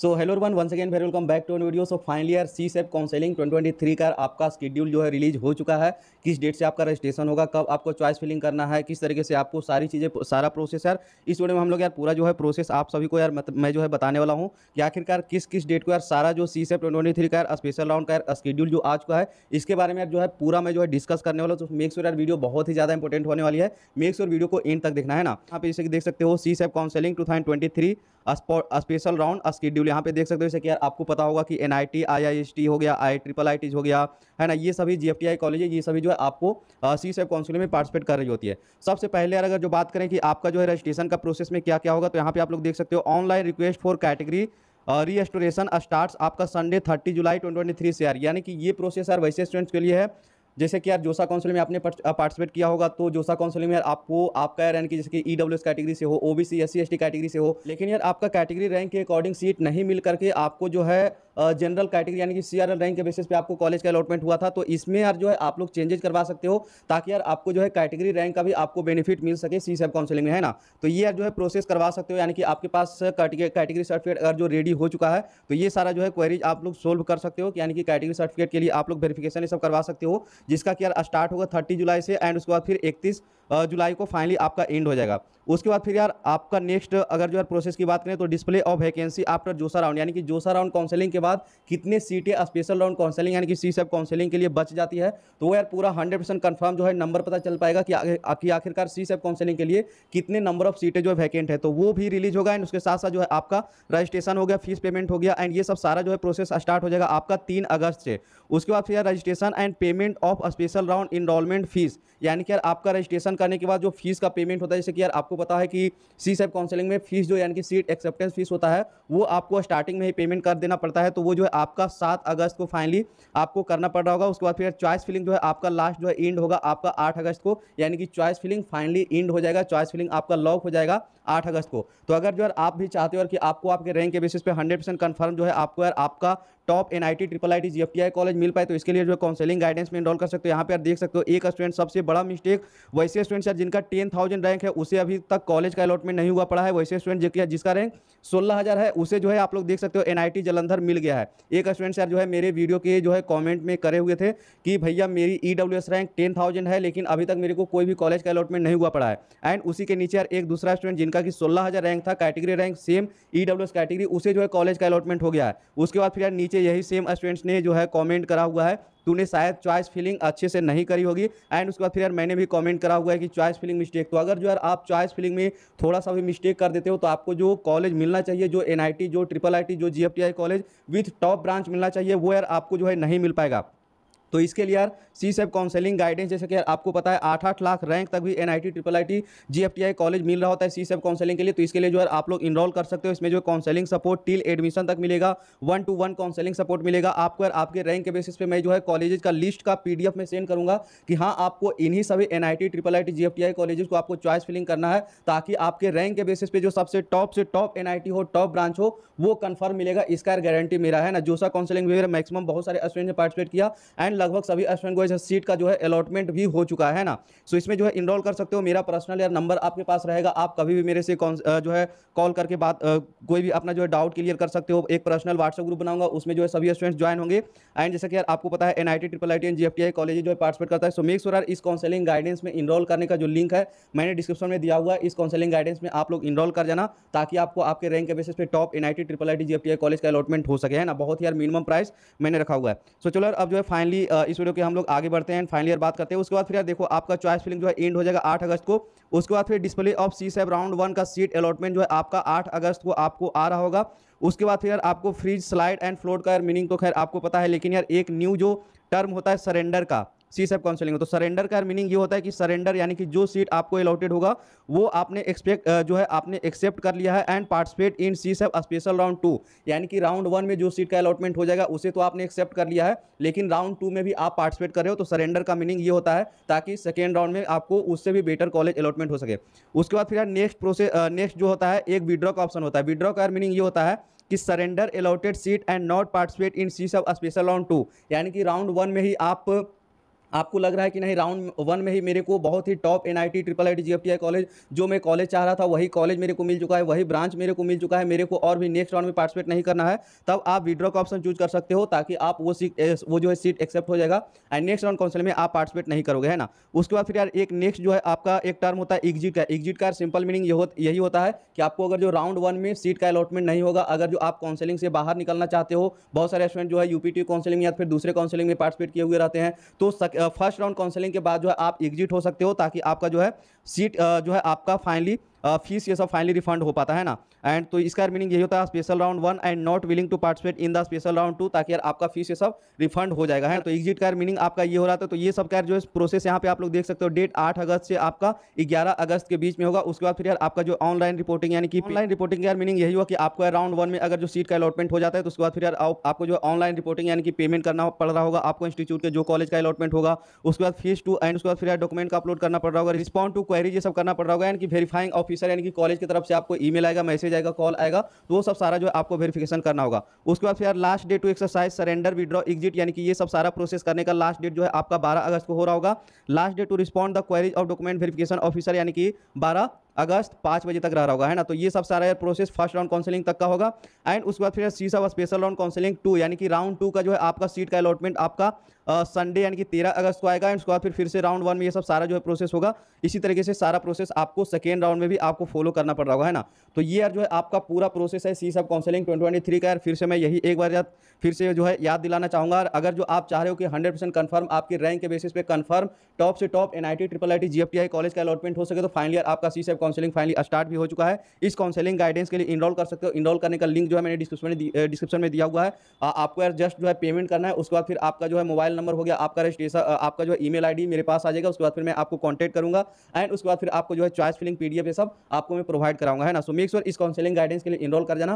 so hello one once again very welcome back to video so final year C SAB counselling 2023 का आपका schedule जो है release हो चुका है किस डेट से आपका रजिस्ट्रेशन होगा कब आपको चॉइस फिलिंग करना है किस तरीके से आपको सारी चीज़ें सारा प्रोसेस यार इस वीडियो में हम लोग यार पूरा जो है प्रोसेस आप सभी को यार मैं जो है बताने वाला हूँ कि आखिरकार किस किस डेट को यार सारा जो सी सेफ ट्वेंटी का यार स्पेशल राउंड का स्केड्यूल जो आ चुका है इसके बारे में यार जो है पूरा मैं जो है डिस्कस करने वाला हूँ तो यार वीडियो बहुत ही ज़्यादा इंपॉर्टेंट होने वाली है मेक्स और वीडियो को एंड तक देखना है ना आप इसे देख सकते हो C SAB counselling two thousand twenty special round schedule schedule यहाँ पे देख सकते हो जैसे कि यार आपको पता होगा कि एन आई टी हो गया आई ट्रिपल आई हो गया है ना ये सभी G F T I college ये सभी जो है आपको सी सेफ काउंसिल में पार्टिसिपेट कर रही होती है सबसे पहले यार अगर जो बात करें कि आपका जो है रजिस्ट्रेशन का प्रोसेस में क्या क्या होगा तो यहाँ पे आप लोग देख सकते हो online request for category restoration start आपका संडे थर्टी जुलाई ट्वेंटी से यार यानी कि ये प्रोसेस यार वैसे स्टूडेंट्स के लिए है जैसे कि यार जोसा काउंसिल में आपने पार्टिसिपेट किया होगा तो जोसा काउंसिल में यार आपको आपका रैंक जैसे कि ई डब्ल्यू एस कैटेगरी से हो O B C S C category से हो लेकिन यार आपका कैटेगरी रैंक के अकॉर्डिंग सीट नहीं मिल करके आपको जो है जनरल कैटेगरी यानी कि सी आर एल रैंक के बेसिस पे आपको कॉलेज का अलॉटमेंट हुआ था तो इसमें यार जो है आप लोग चेंजेस करवा सकते हो ताकि यार आपको जो है कैटेगरी रैंक का भी आपको बेनिफिट मिल सके सी सब काउंसिलिंग में है ना तो ये यार जो है प्रोसेस करवा सकते हो यानी कि आपके पास कैटेगरी सर्टिफिकेट अगर जो रेडी हो चुका है तो ये सारा जो है क्वेरीज आप लोग सोल्व कर सकते हो यानी कि कैटेगरी सर्टिफिकेट के लिए आप लोग वेरिफिकेशन ये सब करवा सकते हो जिसका कि यार स्टार्ट होगा थर्टी जुलाई से एंड उसके बाद फिर इकतीस जुलाई को फाइनली आपका एंड हो जाएगा उसके बाद फिर यार आपका नेक्स्ट अगर जो है प्रोसेस की बात करें तो display of vacancy after JoSAA round यानी कि जोसा राउंड काउंसलिंग के बाद कितने सीटें स्पेशल राउंड काउंसलिंग यानी कि सी सब काउंसलिंग के लिए बच जाती है तो वो यार पूरा हंड्रेड परसेंट कन्फर्म जो है नंबर पता चल पाएगा कि आपकी आखिरकार सी सब काउंसलिंग के लिए कितने नंबर ऑफ सीटें जो है वैकेंट है तो वो भी रिलीज होगा एंड उसके साथ साथ जो है आपका रजिस्ट्रेशन हो गया फीस पेमेंट हो गया एंड ये सब सारा जो है प्रोसेस स्टार्ट हो जाएगा आपका तीन अगस्त से उसके बाद फिर यार registration and payment of of special round enrolment fees यानी कि यार आपका रजिस्ट्रेशन करने के बाद जो फीस का पेमेंट होता है जैसे कि यार आपको पता है कि सी सेफ काउंसलिंग में फीस जो यानी कि सीट एक्सेप्टेंस फीस होता है वो आपको स्टार्टिंग में ही पेमेंट कर देना पड़ता है तो वो जो है आपका सात अगस्त को फाइनली आपको करना पड़ रहा होगा उसके बाद फिर चॉइस फिलिंग जो है आपका लास्ट जो है इंड होगा आपका आठ अगस्त को यानी कि चॉइस फिलिंग फाइनली इंड हो जाएगा चॉइस फिलिंग आपका लॉक हो जाएगा आठ अगस्त को तो अगर जो है आप भी चाहते हो कि आपको आपके रैंक के बेसिस पे हंड्रेड परसेंट कन्फर्म जो है आपको यार आपका top N I triple I T G F T I college मिल पाए तो इसके लिए जो है काउंसलिंग गाइडेंस में इनरोल कर सकते हो यहाँ पे आप देख सकते हो एक स्टूडेंट सबसे बड़ा मिस्टेक वैसे स्टूडेंट्स यार जिनका टेन थाउजेंड रैंक है उसे अभी तक कॉलेज का अलॉटमेंट नहीं हुआ पड़ा है वैसे स्टूडेंट जिसका रैंक सोलह है उसे जो है आप लोग देख सकते हो एन जलंधर मिल गया है एक स्टूडेंट्स यार जो है मेरे वीडियो के जो है कॉमेंट में करे हुए थे कि भैया मेरी ई रैंक टेन है लेकिन अभी तक मेरे को कोई भी कॉलेज का अलॉटमेंट नहीं हुआ पड़ा है एंड उसी के नीचे यार एक दूसरा स्टूडेंट जिनका कि सोलह रैंक था category rank same E category उसे जो है कॉलेज का अलॉटमेंट हो गया है उसके बाद फिर यार नीचे यही सेम स्टूडेंट्स ने जो है कॉमेंट करा हुआ है तूने शायद चॉइस फिलिंग अच्छे से नहीं करी होगी एंड उसके बाद फिर यार मैंने भी कॉमेंट करा हुआ है कि चॉइस फिलिंग मिस्टेक तो अगर जो यार आप चॉइस फिलिंग में थोड़ा सा भी मिस्टेक कर देते हो तो आपको जो कॉलेज मिलना चाहिए जो एन जो ट्रिपल आई जो G college with top branch मिलना चाहिए वो यार आपको जो है नहीं मिल पाएगा तो इसके लिए यार सी सेफ काउंसलिंग गाइडेंस जैसे कि यार आपको पता है आठ आठ लाख रैंक तक भी NIT I T triple IT GFTI G F T I college मिल रहा होता है सी सेफ काउंसलिंग के लिए तो इसके लिए जो है आप लोग इनरोल कर सकते हो इसमें जो काउंसलिंग सपोर्ट टिल एडमिशन तक मिलेगा one to one counselling support मिलेगा आपको यार आपके रैंक के बेसिस पे मैं जो है कॉलेज का लिस्ट का पी में सेंड करूँगा कि हाँ आपको इन्हीं सभी N triple I T G F T I college को आपको चॉइस फिलिंग करना है ताकि आपके रैंक के बेसिस पे जो सबसे टॉप से टॉप एन हो टॉप ब्रांच हो वो कन्फर्म मिलेगा इसका गारंटी मेरा है ना जोसा काउंसलिंग मैक्सिमम बहुत सारे स्टूडेंट ने पार्टिसिपेट किया एंड एंड लगभग सभी स्टूडेंट को इस सीट का जो है अलॉटमेंट भी हो चुका है ना सो so, इसमें जो है इनरोल कर सकते हो मेरा पर्सनल यार नंबर आपके पास रहेगा आप कभी भी मेरे से कौन जो है कॉल करके बात कोई भी अपना जो है डाउट क्लियर कर सकते हो एक पर्सनल व्हाट्सअप ग्रुप बनाऊंगा उसमें जो है सभी स्टूडेंट्स ज्वाइन होंगे एंड जैसे कि यार आपको पता है N I T triple I T G F college जो है पार्टिसिपेट करता है सो मेक्स श्योर यार इस काउंसलिंग गाइडेंस में इनरोल करने का जो लिंक है मैंने डिस्क्रिप्शन में दिया हुआ है इस काउंसलिंग गाइडेंस में आप लोग इनरोल कर जाना ताकि आपको आपके रैंक के बेसिस पर top N I T triple I college का अलॉटमेंट हो सके है ना बहुत ही यार मिनिमम प्राइस मैंने रखा हुआ है सो चलो अब जो है फाइनली फाइनली इस वीडियो के हम लोग आगे बढ़ते हैं फाइनल ईयर बात करते हैं उसके बाद फिर देखो आपका चॉइस फिलिंग जो है एंड हो जाएगा आठ अगस्त को उसके बाद फिर display of C SAB round one का सीट अलॉटमेंट जो है आपका आठ अगस्त को आपको आ रहा होगा उसके बाद फिर यार आपको फ्रीज स्लाइड एंड फ्लोट का यार मीनिंग तो खैर आपको पता है लेकिन यार एक न्यू जो टर्म होता है सरेंडर का सी सब काउंसलिंग तो सरेंडर का मीनिंग ये होता है कि सरेंडर यानी कि जो सीट आपको अलॉटेड होगा वो आपने एक्सपेक्ट जो है आपने एक्सेप्ट कर लिया है and participate in C SAB special round to यानी कि राउंड वन में जो सीट का अलॉटमेंट हो जाएगा उसे तो आपने एक्सेप्ट कर लिया है लेकिन राउंड टू में भी आप पार्टिसिपेट कर रहे हो तो सरेंडर का मीनिंग ये होता है ताकि सेकेंड राउंड में आपको उससे भी बेटर कॉलेज अलॉटमेंट हो सके उसके बाद फिर नेक्स्ट प्रोसेस नेक्स्ट जो होता है एक विड्रॉ का ऑप्शन होता है विड्रॉ का मीनिंग ये होता है कि surrender allotted seat and not participate in C SAB special round to यानी कि राउंड वन में ही आप आपको लग रहा है कि नहीं राउंड वन में ही मेरे को बहुत ही top N I T triple I T G college जो मैं कॉलेज चाह रहा था वही कॉलेज मेरे को मिल चुका है वही ब्रांच मेरे को मिल चुका है मेरे को और भी नेक्स्ट राउंड में पार्टिसिपेट नहीं करना है तब आप विड्रॉ का ऑप्शन चूज कर सकते हो ताकि आप वो सीट वो जो है सीट एक्सेप्ट हो जाएगा एंड नेक्स्ट राउंड काउंसिल में आप पार्टिसिपेट नहीं करोगे है ना उसके बाद फिर यार एक नेक्स्ट जो है आपका एक टर्म होता है एग्जिट का एग्जिट का सिंपल मीनिंग यही होता है कि आपको अगर जो राउंड वन में सीट का अलॉटमेंट नहीं होगा अगर जो आप काउंसिलिंग से बाहर निकलना चाहते हो बहुत सारे स्टूडेंट जो है यूपीटी काउंसिलिंग या फिर दूसरे काउंसिलिंग में पार्टिसिपेट किए हुए रहते हैं तो फर्स्ट राउंड काउंसलिंग के बाद जो है आप एग्जिट हो सकते हो ताकि आपका जो है सीट जो है आपका फाइनली फीस ये सब फाइनली रिफंड हो पाता है ना एंड तो इसका मीनिंग यही होता है special round one and not willing to participate in the special round two ताकि यार आपका फीस ये सब रिफंड हो जाएगा है तो एग्जिट का मीनिंग आपका ये हो रहा था तो ये सब का जो प्रोसेस यहाँ पे आप लोग देख सकते हो डेट आठ अगस्त से आपका ग्यारह अगस्त के बीच में होगा उसके बाद फिर यार आपका जो ऑनलाइन रिपोर्टिंग यानी कि ऑनलाइन रिपोर्टिंग का मीनिंग यही हुआ कि आपको राउंड वन में अगर जो सीट का अलॉटमेंट हो जाता है तो उसके बाद फिर यार आपको जो ऑनलाइन रिपोर्टिंग यानी कि पेमेंट करना पड़ रहा होगा आपको इंस्टीट्यूट के जो कॉलेज का अलॉटमेंट होगा उसके बाद फीस टू एंड उसके बाद फिर यार डॉक्यूमेंट का अपलोड करना पड़ रहा होगा रिस्पॉन्ड टू क्वेरी ये सब करना पड़ रहा होगा यानी कि वेरीफाइंग ऑफिस ऑफिसर यानी कि कॉलेज की तरफ से आपको ईमेल आएगा मैसेज आएगा कॉल आएगा तो वो सब सारा जो आपको वेरिफिकेशन करना होगा उसके बाद फिर last date to exercise surrender withdraw exit यानी कि ये सब सारा प्रोसेस करने का लास्ट डेट जो है आपका बारह अगस्त को हो रहा होगा last date to respond the queries of document verification officer यानी कि बारह अगस्त पाँच बजे तक रह रहा होगा है ना तो ये सब सारा प्रोसेस फर्स्ट राउंड काउंसिलिंग तक का होगा एंड उसके बाद फिर सी SAB special round counselling to यानी कि राउंड टू का जो है आपका सीट का अलॉटमेंट आपका संडे यानी कि तेरह अगस्त को आएगा एंड उसके बाद फिर फिर से राउंड वन में ये सब सारा जो है प्रोसेस होगा इसी तरीके से सारा प्रोसेस आपको सेकेंड राउंड में भी आपको फॉलो करना पड़ रहा होगा है ना तो ये यार जो है आपका पूरा प्रोसेस है सी सब काउंसिलिंग ट्वेंटी का यार फिर से मैं यही एक बार याद फिर से जो है याद दिलाना चाहूँगा अगर जो आप चाह रहे हो कि हंड्रेड परसेंट कन्फर्म आपकी रैंक के बेसिस पे कन्फर्म टॉप से top N I triple I T G F T I college का अलॉटमेंट हो सके तो फाइनल ईयर आपका सी सब काउंसलिंग फाइनली स्टार्ट भी हो चुका है इस काउंसलिंग गाइडेंस के लिए इनरोल कर सकते हो इनरोल करने का लिंक जो है मैंने डिस्क्रिप्शन में डिस्क्रिप्शन में दिया हुआ है आपको यार जस्ट जो है पेमेंट करना है उसके बाद फिर आपका जो है मोबाइल नंबर हो गया आपका रजिस्ट्रेशन आपका जो है ई मेल मेरे पास आ जाएगा उसके बाद फिर मैं आपको कॉन्टैक्ट करूँगा एंड उसके बाद फिर आपको जो है चॉइस फिलिंग पी ये सब आपको मैं प्रोवाइड कराऊंगा है ना सो मेक्स और इस काउंसलिंग गाइडेंस के लिए इनरोल कर जाना